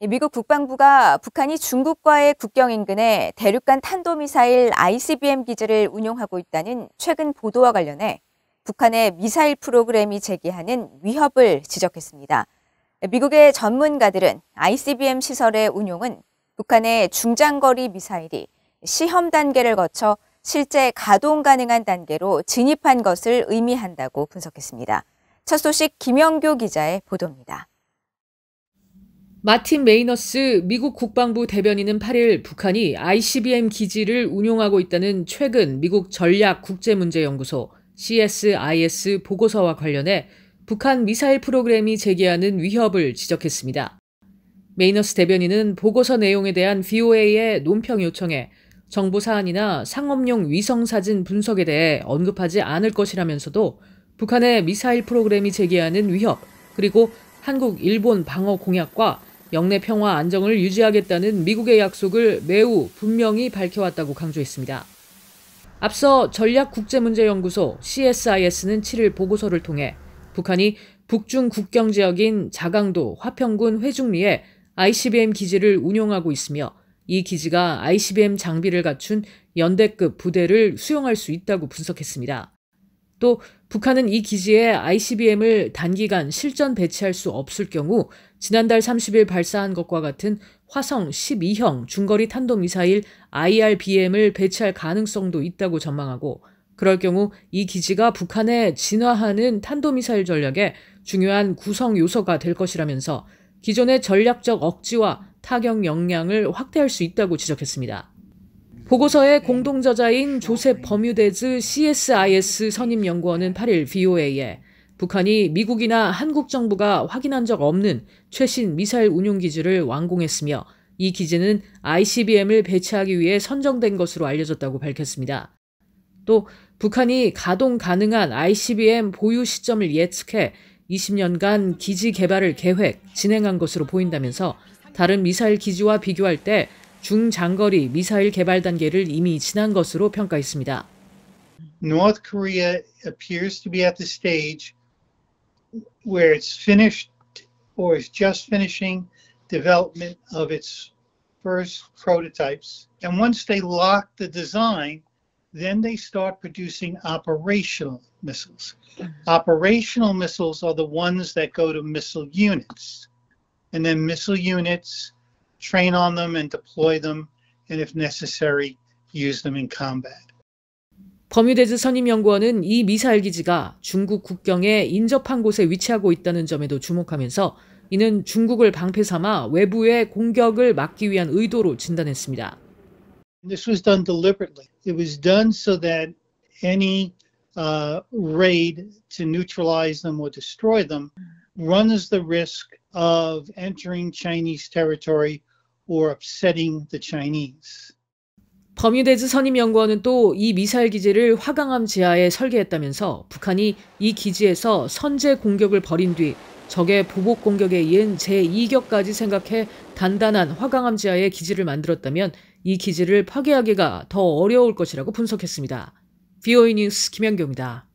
네, 미국 국방부가 북한이 중국과의 국경 인근에 대륙간 탄도미사일 ICBM 기지를 운용하고 있다는 최근 보도와 관련해 북한의 미사일 프로그램이 제기하는 위협을 지적했습니다. 네, 미국의 전문가들은 ICBM 시설의 운용은 북한의 중장거리 미사일이 시험 단계를 거쳐 실제 가동 가능한 단계로 진입한 것을 의미한다고 분석했습니다. 첫 소식 김영교 기자의 보도입니다. 마틴 메이너스 미국 국방부 대변인은 8일 북한이 ICBM 기지를 운용하고 있다는 최근 미국 전략 국제문제연구소 CSIS 보고서와 관련해 북한 미사일 프로그램이 제기하는 위협을 지적했습니다. 메이너스 대변인은 보고서 내용에 대한 VOA의 논평 요청에 정보 사안이나 상업용 위성 사진 분석에 대해 언급하지 않을 것이라면서도 북한의 미사일 프로그램이 제기하는 위협 그리고 한국 일본 방어 공약과 영내 평화 안정을 유지하겠다는 미국의 약속을 매우 분명히 밝혀왔다고 강조했습니다. 앞서 전략국제문제연구소 CSIS는 7일 보고서를 통해 북한이 북중 국경 지역인 자강도 화평군 회중리에 ICBM 기지를 운용하고 있으며 이 기지가 ICBM 장비를 갖춘 연대급 부대를 수용할 수 있다고 분석했습니다. 또 북한은 이 기지에 ICBM을 단기간 실전 배치할 수 없을 경우 지난달 30일 발사한 것과 같은 화성 12형 중거리 탄도미사일 IRBM을 배치할 가능성도 있다고 전망하고 그럴 경우 이 기지가 북한에 진화하는 탄도미사일 전략에 중요한 구성 요소가 될 것이라면서 기존의 전략적 억지와 타격 역량을 확대할 수 있다고 지적했습니다. 보고서의 공동 저자인 조셉 버뮤데즈 CSIS 선임 연구원은 8일 VOA에 북한이 미국이나 한국 정부가 확인한 적 없는 최신 미사일 운용 기지를 완공했으며 이 기지는 ICBM을 배치하기 위해 선정된 것으로 알려졌다고 밝혔습니다. 또 북한이 가동 가능한 ICBM 보유 시점을 예측해 20년간 기지 개발을 계획, 진행한 것으로 보인다면서 다른 미사일 기지와 비교할 때 중장거리 미사일 개발 단계를 이미 지난 것으로 평가했습니다. North Korea appears to be at the stage where it's finished or is just finishing development of its first prototypes. And once they lock the design, then they start producing operational missiles. Operational missiles are the ones that go to missile units. And then missile units train on them and deploy them, and if necessary, use them in combat. 버뮤데즈 선임연구원은 이 미사일 기지가 중국 국경에 인접한 곳에 위치하고 있다는 점에도 주목하면서 이는 중국을 방패 삼아 외부의 공격을 막기 위한 의도로 진단했습니다. This was done deliberately. It was done so that any uh, raid to neutralize them or destroy them runs the risk of entering Chinese territory or upsetting the Chinese. 버뮤데즈 선임연구원은 또 이 미사일 기지를 화강암 지하에 설계했다면서 북한이 이 기지에서 선제 공격을 벌인 뒤 적의 보복 공격에 이은 제2격까지 생각해 단단한 화강암 지하의 기지를 만들었다면 이 기지를 파괴하기가 더 어려울 것이라고 분석했습니다. 비오이 뉴스 김현경입니다.